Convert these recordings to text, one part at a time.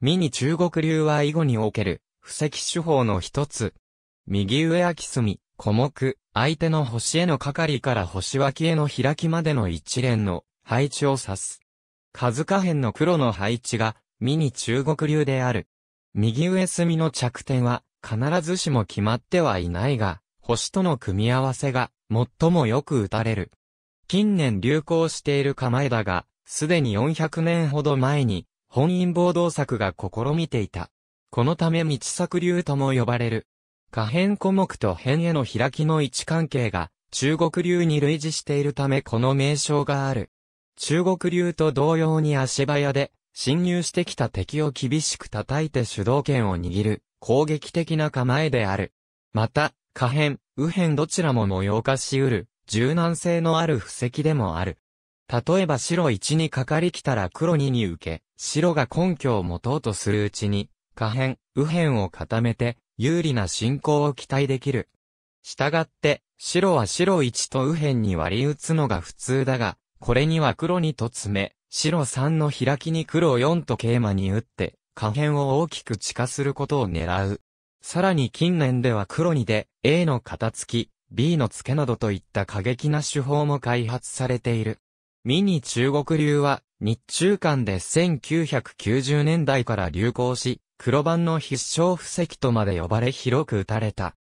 ミニ中国流は囲碁における、布石手法の一つ。右上空き隅、小目、相手の星への係から星脇への開きまでの一連の配置を指す。数下辺の黒の配置が、ミニ中国流である。右上隅の着点は、必ずしも決まってはいないが、星との組み合わせが、最もよく打たれる。近年流行している構えだが、すでに400年ほど前に、本因暴動作が試みていた。このため道作流とも呼ばれる。可変古目と変への開きの位置関係が中国流に類似しているためこの名称がある。中国流と同様に足早で侵入してきた敵を厳しく叩いて主導権を握る攻撃的な構えである。また、可変、右辺どちらも模様化し得る柔軟性のある布石でもある。例えば白1にかかりきたら黒2に受け、白が根拠を持とうとするうちに、下辺、右辺を固めて、有利な進行を期待できる。したがって、白は白1と右辺に割り打つのが普通だが、これには黒2と詰め、白3の開きに黒4と桂馬に打って、下辺を大きく地下することを狙う。さらに近年では黒2で、A の肩付き、B の付けなどといった過激な手法も開発されている。ミニ中国流は、日中間で1990年代から流行し、黒板の必勝布石とまで呼ばれ広く打たれた。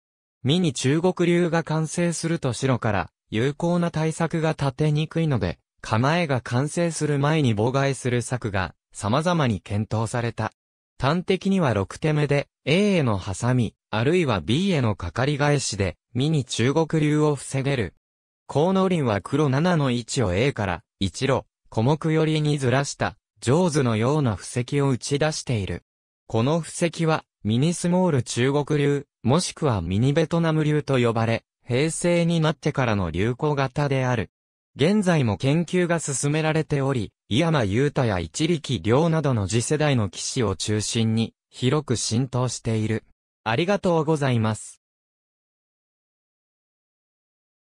ミニ中国流が完成すると白から、有効な対策が立てにくいので、構えが完成する前に妨害する策が、様々に検討された。端的には6手目で、A への挟み、あるいは B へのかかり返しで、ミニ中国流を防げる。コウノリンは黒7の位置を A から、一路、古木寄りにずらした、上手のような布石を打ち出している。この布石は、ミニスモール中国流、もしくはミニベトナム流と呼ばれ、平成になってからの流行型である。現在も研究が進められており、井山雄太や一力良などの次世代の騎士を中心に、広く浸透している。ありがとうございます。